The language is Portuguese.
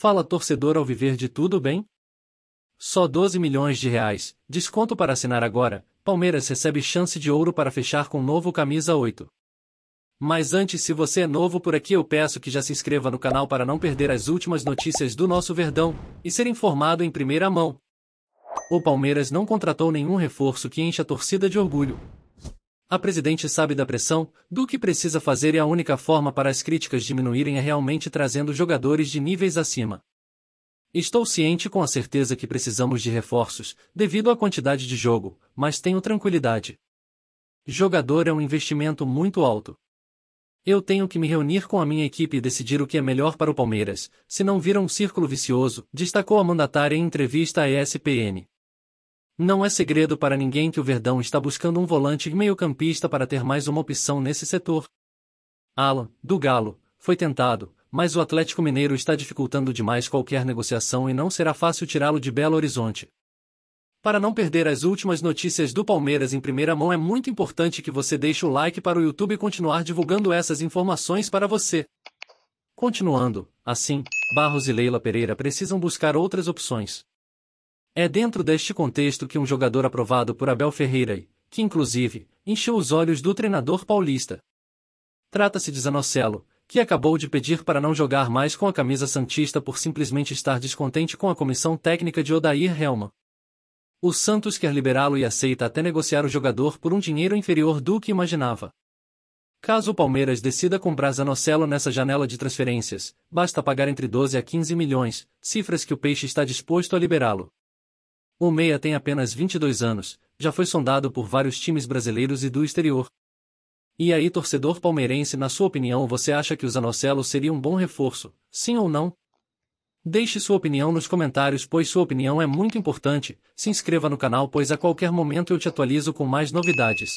Fala torcedor ao viver de tudo bem? Só 12 milhões de reais, desconto para assinar agora, Palmeiras recebe chance de ouro para fechar com novo camisa 8. Mas antes se você é novo por aqui eu peço que já se inscreva no canal para não perder as últimas notícias do nosso Verdão, e ser informado em primeira mão. O Palmeiras não contratou nenhum reforço que enche a torcida de orgulho, a presidente sabe da pressão, do que precisa fazer e a única forma para as críticas diminuírem é realmente trazendo jogadores de níveis acima. Estou ciente com a certeza que precisamos de reforços, devido à quantidade de jogo, mas tenho tranquilidade. Jogador é um investimento muito alto. Eu tenho que me reunir com a minha equipe e decidir o que é melhor para o Palmeiras, se não vira um círculo vicioso, destacou a mandatária em entrevista à ESPN. Não é segredo para ninguém que o Verdão está buscando um volante e meio-campista para ter mais uma opção nesse setor. Alan, do Galo, foi tentado, mas o Atlético Mineiro está dificultando demais qualquer negociação e não será fácil tirá-lo de Belo Horizonte. Para não perder as últimas notícias do Palmeiras em primeira mão, é muito importante que você deixe o like para o YouTube continuar divulgando essas informações para você. Continuando, assim, Barros e Leila Pereira precisam buscar outras opções. É dentro deste contexto que um jogador aprovado por Abel Ferreira que inclusive, encheu os olhos do treinador paulista. Trata-se de Zanocelo, que acabou de pedir para não jogar mais com a camisa santista por simplesmente estar descontente com a comissão técnica de Odair Helma. O Santos quer liberá-lo e aceita até negociar o jogador por um dinheiro inferior do que imaginava. Caso o Palmeiras decida comprar Zanocelo nessa janela de transferências, basta pagar entre 12 a 15 milhões, cifras que o Peixe está disposto a liberá-lo. O meia tem apenas 22 anos, já foi sondado por vários times brasileiros e do exterior. E aí, torcedor palmeirense, na sua opinião, você acha que o Zanocelo seria um bom reforço, sim ou não? Deixe sua opinião nos comentários, pois sua opinião é muito importante. Se inscreva no canal, pois a qualquer momento eu te atualizo com mais novidades.